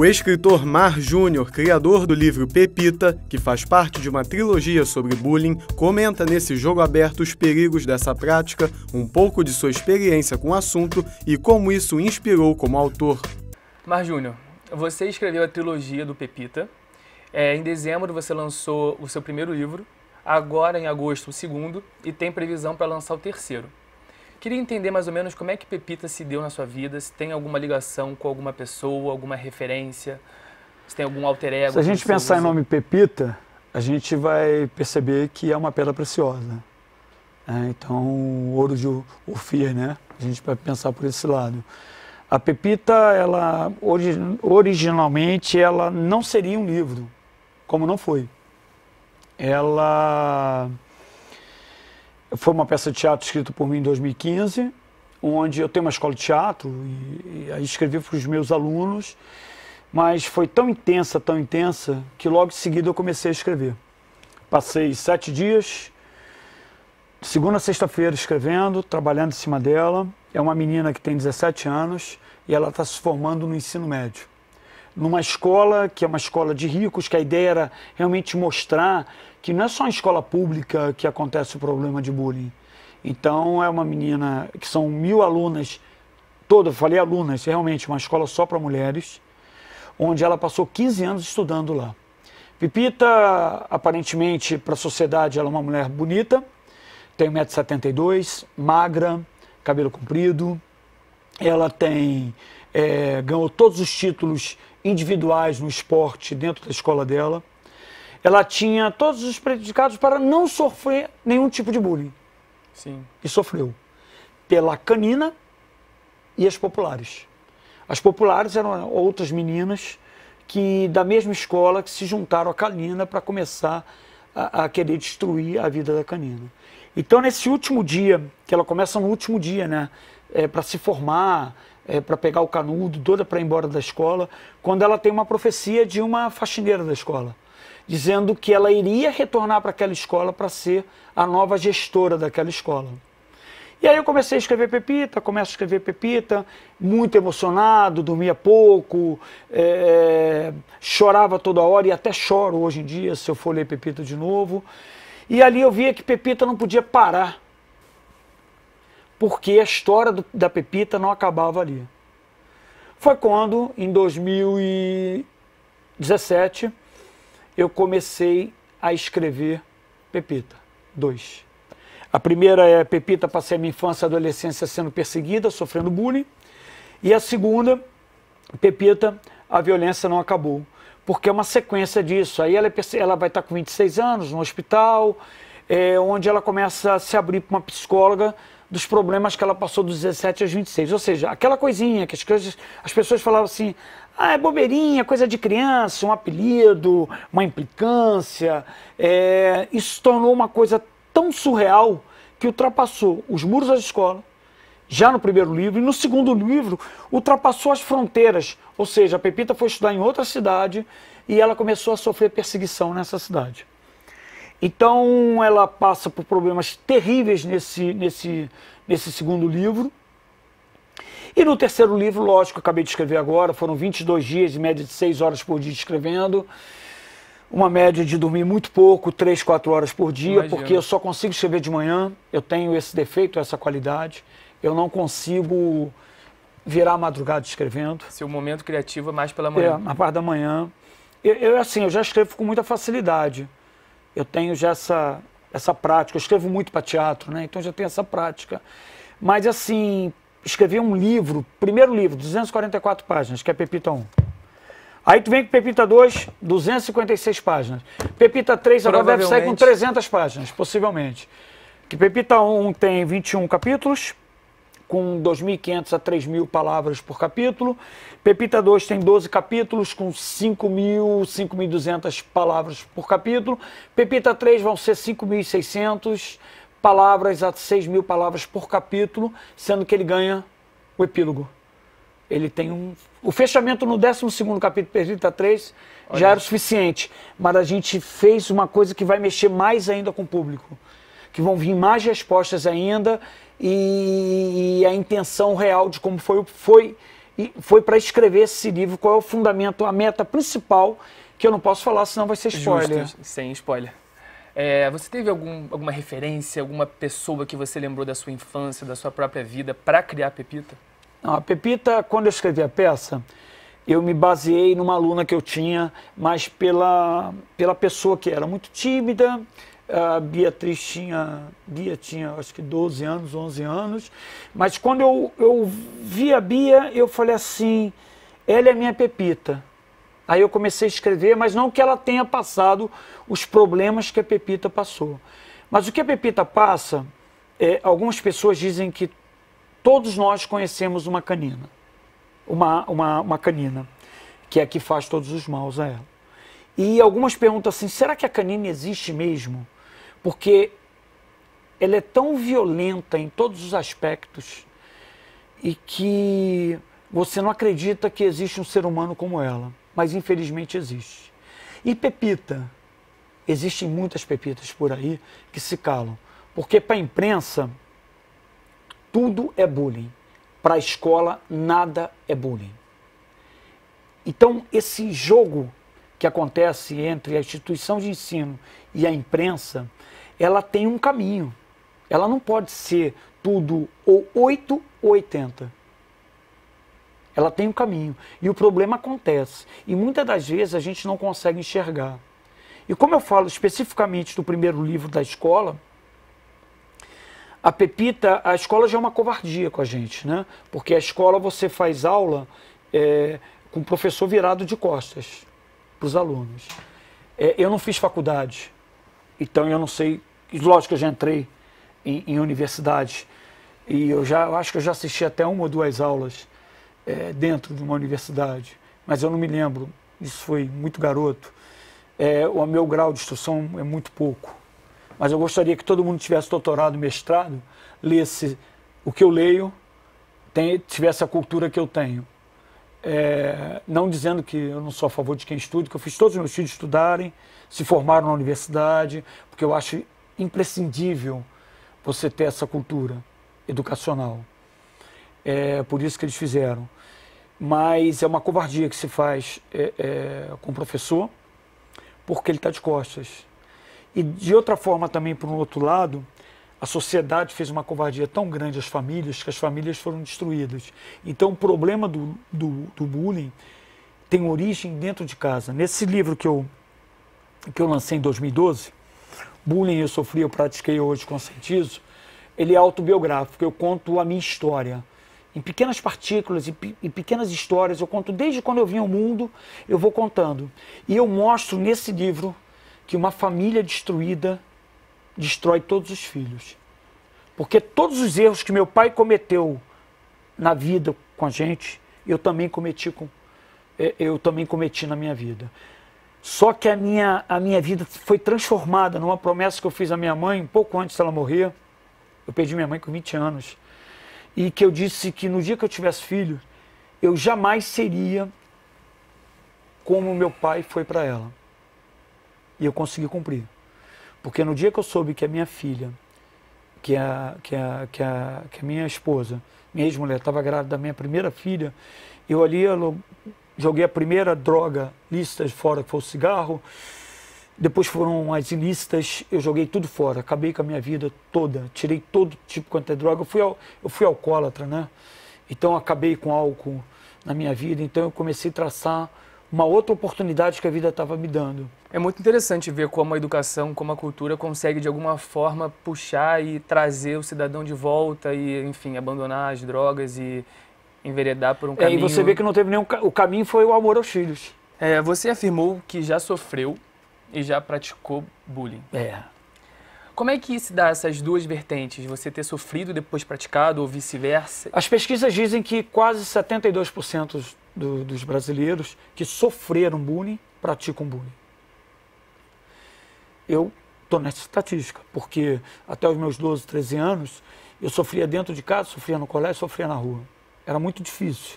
O escritor Mar Júnior, criador do livro Pepita, que faz parte de uma trilogia sobre bullying, comenta nesse jogo aberto os perigos dessa prática, um pouco de sua experiência com o assunto e como isso o inspirou como autor. Mar Júnior, você escreveu a trilogia do Pepita. É, em dezembro você lançou o seu primeiro livro, agora em agosto o segundo e tem previsão para lançar o terceiro. Queria entender mais ou menos como é que Pepita se deu na sua vida, se tem alguma ligação com alguma pessoa, alguma referência, se tem algum alter ego. Se a gente pensar usa... em assim. nome Pepita, a gente vai perceber que é uma pedra preciosa. Né? É, então, ouro de Ofir, né? A gente vai pensar por esse lado. A Pepita, ela originalmente, ela não seria um livro, como não foi. Ela foi uma peça de teatro escrita por mim em 2015, onde eu tenho uma escola de teatro e, e aí escrevi para os meus alunos, mas foi tão intensa, tão intensa, que logo em seguida eu comecei a escrever. Passei sete dias, segunda a sexta-feira escrevendo, trabalhando em cima dela. É uma menina que tem 17 anos e ela está se formando no ensino médio numa escola que é uma escola de ricos, que a ideia era realmente mostrar que não é só em escola pública que acontece o problema de bullying. Então, é uma menina que são mil alunas, toda, falei alunas, realmente uma escola só para mulheres, onde ela passou 15 anos estudando lá. Pipita, aparentemente, para a sociedade, ela é uma mulher bonita, tem 1,72m, magra, cabelo comprido, ela tem é, ganhou todos os títulos individuais no esporte dentro da escola dela. Ela tinha todos os predicados para não sofrer nenhum tipo de bullying. Sim. E sofreu. Pela canina e as populares. As populares eram outras meninas que da mesma escola que se juntaram à canina para começar a, a, querer destruir a vida da canina. Então, nesse último dia, que ela começa no último dia, né? É, para se formar, é, para pegar o canudo, doida para ir embora da escola, quando ela tem uma profecia de uma faxineira da escola, dizendo que ela iria retornar para aquela escola para ser a nova gestora daquela escola. E aí eu comecei a escrever Pepita, começo a escrever Pepita, muito emocionado, dormia pouco, é, chorava toda hora e até choro hoje em dia se eu for ler Pepita de novo. E ali eu via que Pepita não podia parar porque a história do, da Pepita não acabava ali. Foi quando, em 2017, eu comecei a escrever Pepita 2. A primeira é Pepita, passei a minha infância e adolescência sendo perseguida, sofrendo bullying. E a segunda, Pepita, a violência não acabou. Porque é uma sequência disso. Aí ela, é ela vai estar tá com 26 anos no hospital, é, onde ela começa a se abrir para uma psicóloga dos problemas que ela passou dos 17 aos 26. Ou seja, aquela coisinha que as, coisas, as pessoas falavam assim, ah, é bobeirinha, coisa de criança, um apelido, uma implicância. É, isso tornou uma coisa tão surreal que ultrapassou os muros da escola, já no primeiro livro, e no segundo livro ultrapassou as fronteiras. Ou seja, a Pepita foi estudar em outra cidade e ela começou a sofrer perseguição nessa cidade. Então ela passa por problemas terríveis nesse, nesse, nesse segundo livro. E no terceiro livro, lógico, acabei de escrever agora, foram 22 dias, em média de 6 horas por dia escrevendo. Uma média de dormir muito pouco, 3, 4 horas por dia, Imagina. porque eu só consigo escrever de manhã. Eu tenho esse defeito, essa qualidade. Eu não consigo virar a madrugada escrevendo. Seu momento criativo é mais pela manhã. É, na parte da manhã. Eu, eu, assim, eu já escrevo com muita facilidade eu tenho já essa, essa prática. Eu escrevo muito para teatro, né? Então já tenho essa prática. Mas assim, escrevi um livro, primeiro livro, 244 páginas, que é Pepita 1. Aí tu vem com Pepita 2, 256 páginas. Pepita 3 agora deve sair com 300 páginas, possivelmente. Que Pepita 1 tem 21 capítulos, com 2.500 a 3.000 palavras por capítulo. Pepita 2 tem 12 capítulos com 5.000, 5.200 palavras por capítulo. Pepita 3 vão ser 5.600 palavras a 6.000 palavras por capítulo, sendo que ele ganha o epílogo. Ele tem um. O fechamento no 12 capítulo, de Pepita 3, Olha. já era o suficiente. Mas a gente fez uma coisa que vai mexer mais ainda com o público. Que vão vir mais respostas ainda e, e a intenção real de como foi, foi, foi para escrever esse livro, qual é o fundamento, a meta principal, que eu não posso falar, senão vai ser spoiler. Justo, sem spoiler. É, você teve algum, alguma referência, alguma pessoa que você lembrou da sua infância, da sua própria vida, para criar Pepita? Não, a Pepita, quando eu escrevi a peça, eu me baseei numa aluna que eu tinha, mas pela, pela pessoa que era muito tímida, a Beatriz tinha, Bia tinha acho que 12 anos, 11 anos. Mas quando eu, eu vi a Bia, eu falei assim: ela é minha Pepita. Aí eu comecei a escrever, mas não que ela tenha passado os problemas que a Pepita passou. Mas o que a Pepita passa, é, algumas pessoas dizem que todos nós conhecemos uma canina, uma, uma, uma canina, que é a que faz todos os maus a ela. E algumas perguntam assim: será que a canina existe mesmo? porque ela é tão violenta em todos os aspectos e que você não acredita que existe um ser humano como ela, mas infelizmente existe. E Pepita, existem muitas pepitas por aí que se calam, porque para a imprensa tudo é bullying, para a escola nada é bullying. Então esse jogo que acontece entre a instituição de ensino e a imprensa ela tem um caminho. Ela não pode ser tudo ou 8 ou 80. Ela tem um caminho. E o problema acontece. E muitas das vezes a gente não consegue enxergar. E como eu falo especificamente do primeiro livro da escola, a Pepita, a escola já é uma covardia com a gente, né? Porque a escola você faz aula é, com o professor virado de costas para os alunos. É, eu não fiz faculdade, então eu não sei lógico que eu já entrei em, em universidade e eu já eu acho que eu já assisti até uma ou duas aulas é, dentro de uma universidade, mas eu não me lembro, isso foi muito garoto. É, o meu grau de instrução é muito pouco, mas eu gostaria que todo mundo tivesse doutorado, mestrado, lesse o que eu leio, tem, tivesse a cultura que eu tenho. É, não dizendo que eu não sou a favor de quem estuda, que eu fiz todos os meus filhos estudarem, se formaram na universidade, porque eu acho imprescindível você ter essa cultura educacional. É por isso que eles fizeram. Mas é uma covardia que se faz é, é, com o professor, porque ele está de costas. E de outra forma também, por um outro lado, a sociedade fez uma covardia tão grande às famílias que as famílias foram destruídas. Então o problema do, do, do bullying tem origem dentro de casa. Nesse livro que eu, que eu lancei em 2012, bullying eu sofri, eu pratiquei hoje, conscientizo, ele é autobiográfico. Eu conto a minha história. Em pequenas partículas, em, pequenas histórias, eu conto desde quando eu vim ao mundo, eu vou contando. E eu mostro nesse livro que uma família destruída destrói todos os filhos. Porque todos os erros que meu pai cometeu na vida com a gente, eu também cometi com eh, eu também cometi na minha vida. Só que a minha, a minha vida foi transformada numa promessa que eu fiz à minha mãe pouco antes dela morrer. Eu perdi minha mãe com 20 anos. E que eu disse que no dia que eu tivesse filho, eu jamais seria como meu pai foi para ela. E eu consegui cumprir. Porque no dia que eu soube que a minha filha, que a, que a, que a, que a minha esposa, minha ex-mulher, estava grávida da minha primeira filha, eu ali eu joguei a primeira droga lícita fora, que foi o cigarro. Depois foram as ilícitas, eu joguei tudo fora, acabei com a minha vida toda, tirei todo tipo quanto é droga. Eu fui, eu fui alcoólatra, né? Então acabei com álcool na minha vida, então eu comecei a traçar uma outra oportunidade que a vida estava me dando. É muito interessante ver como a educação, como a cultura consegue de alguma forma puxar e trazer o cidadão de volta e, enfim, abandonar as drogas e, enveredar por um caminho. É, e você vê que não teve nenhum. O caminho foi o amor aos filhos. É, você afirmou que já sofreu e já praticou bullying. É. Como é que se dá essas duas vertentes? Você ter sofrido depois praticado ou vice-versa? As pesquisas dizem que quase 72% do, dos brasileiros que sofreram bullying praticam bullying. Eu estou nessa estatística, porque até os meus 12, 13 anos eu sofria dentro de casa, sofria no colégio, sofria na rua. Era muito difícil.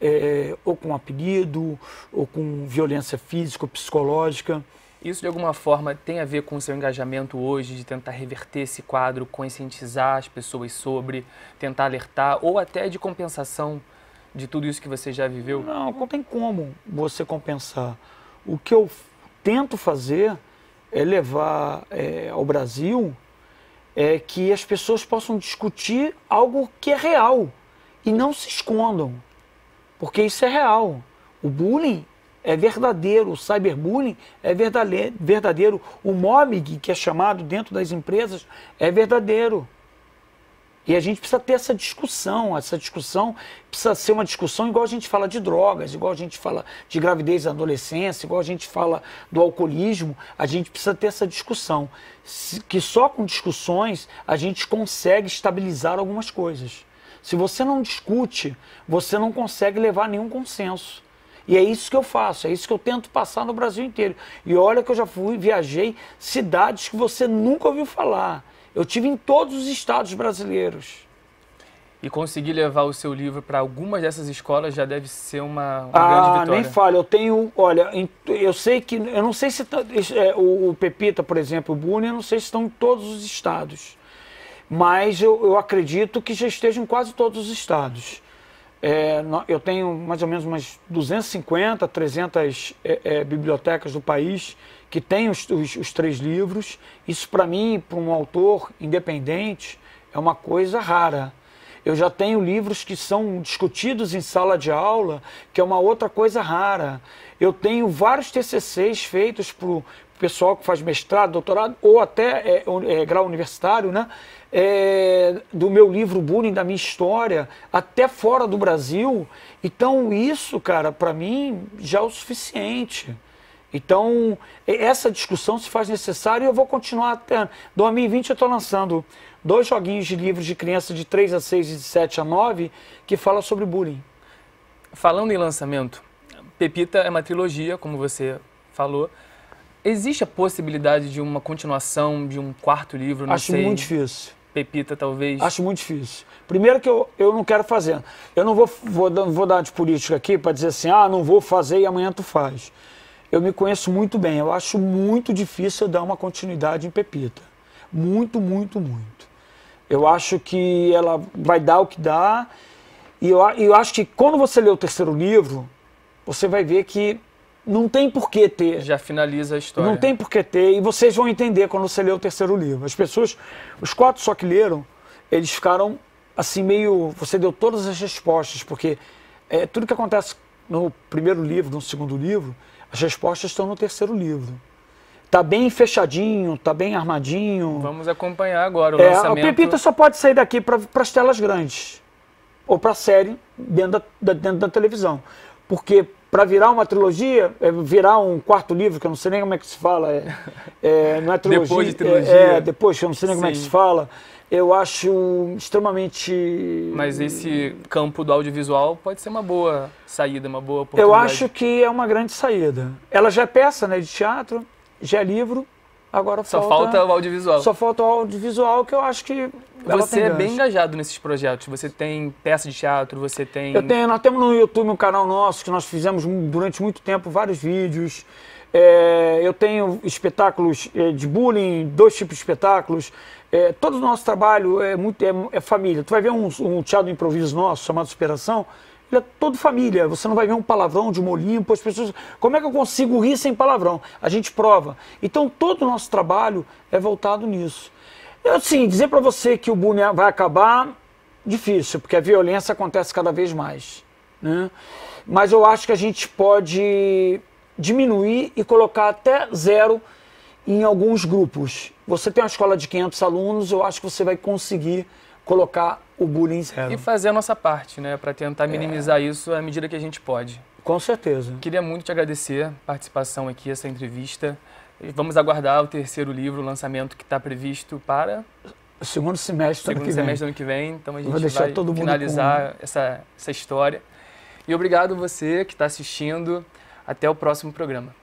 É, é, ou com apelido, ou com violência física ou psicológica. Isso de alguma forma tem a ver com o seu engajamento hoje de tentar reverter esse quadro, conscientizar as pessoas sobre, tentar alertar, ou até de compensação de tudo isso que você já viveu? Não, não tem como você compensar. O que eu tento fazer é levar é, ao Brasil é que as pessoas possam discutir algo que é real e não se escondam, porque isso é real. O bullying é verdadeiro, o cyberbullying é verdadeiro, o mobbing que é chamado dentro das empresas é verdadeiro. E a gente precisa ter essa discussão, essa discussão precisa ser uma discussão igual a gente fala de drogas, igual a gente fala de gravidez e adolescência, igual a gente fala do alcoolismo, a gente precisa ter essa discussão, que só com discussões a gente consegue estabilizar algumas coisas. Se você não discute, você não consegue levar nenhum consenso. E é isso que eu faço, é isso que eu tento passar no Brasil inteiro. E olha que eu já fui, viajei cidades que você nunca ouviu falar. Eu tive em todos os estados brasileiros. E conseguir levar o seu livro para algumas dessas escolas já deve ser uma, uma ah, grande vitória. nem falo. Eu tenho, olha, eu sei que, eu não sei se tá, é, o, Pepita, por exemplo, o Buni, eu não sei se estão em todos os estados mas eu, eu acredito que já esteja em quase todos os estados. É, eu tenho mais ou menos umas 250, 300 é, é, bibliotecas do país que têm os, os, os três livros. Isso, para mim, para um autor independente, é uma coisa rara. Eu já tenho livros que são discutidos em sala de aula, que é uma outra coisa rara. Eu tenho vários TCCs feitos por, pessoal que faz mestrado, doutorado, ou até é, é, grau universitário, né? É, do meu livro Bullying, da minha história, até fora do Brasil. Então, isso, cara, para mim já é o suficiente. Então, essa discussão se faz necessária e eu vou continuar até. 2020 eu estou lançando dois joguinhos de livros de criança de 3 a 6 e de 7 a 9 que fala sobre bullying. Falando em lançamento, Pepita é uma trilogia, como você falou. Existe a possibilidade de uma continuação de um quarto livro? Não Acho sei, muito difícil. Pepita, talvez? Acho muito difícil. Primeiro que eu, eu não quero fazer. Eu não vou, vou, vou dar de política aqui para dizer assim, ah, não vou fazer e amanhã tu faz. Eu me conheço muito bem. Eu acho muito difícil dar uma continuidade em Pepita. Muito, muito, muito. Eu acho que ela vai dar o que dá. E eu, eu acho que quando você lê o terceiro livro, você vai ver que não tem por que ter. Já finaliza a história. Não tem por que ter, e vocês vão entender quando você ler o terceiro livro. As pessoas, os quatro só que leram, eles ficaram assim meio. Você deu todas as respostas, porque é, tudo que acontece no primeiro livro, no segundo livro, as respostas estão no terceiro livro. Tá bem fechadinho, tá bem armadinho. Vamos acompanhar agora o é, lançamento. O Pepita só pode sair daqui para as telas grandes ou para a série dentro da, dentro da televisão, porque para virar uma trilogia, é virar um quarto livro, que eu não sei nem como é que se fala. É, é, não é trilogia. Depois de trilogia. É, é depois, que eu não sei nem Sim. como é que se fala. Eu acho extremamente. Mas esse campo do audiovisual pode ser uma boa saída, uma boa oportunidade. Eu acho que é uma grande saída. Ela já é peça né, de teatro, já é livro, Agora só falta, falta o audiovisual. Só falta o audiovisual que eu acho que você é bem engajado nesses projetos. Você tem peça de teatro, você tem. Eu tenho, nós temos no YouTube um canal nosso que nós fizemos durante muito tempo vários vídeos. É, eu tenho espetáculos é, de bullying, dois tipos de espetáculos. É, todo o nosso trabalho é muito é, é família. Tu vai ver um, um teatro de improviso nosso chamado Superação é todo família. Você não vai ver um palavrão de um Olimpo. As pessoas. Como é que eu consigo rir sem palavrão? A gente prova. Então, todo o nosso trabalho é voltado nisso. Assim, dizer para você que o bullying vai acabar, difícil, porque a violência acontece cada vez mais. Né? Mas eu acho que a gente pode diminuir e colocar até zero em alguns grupos. Você tem uma escola de 500 alunos, eu acho que você vai conseguir colocar o bullying zero. É. E fazer a nossa parte, né, para tentar minimizar é. isso à medida que a gente pode. Com certeza. Queria muito te agradecer a participação aqui, essa entrevista. Vamos aguardar o terceiro livro, o lançamento que está previsto para segundo semestre segundo ano semestre do ano que vem. Então a gente vai finalizar com... essa, essa história. E obrigado você que está assistindo. Até o próximo programa.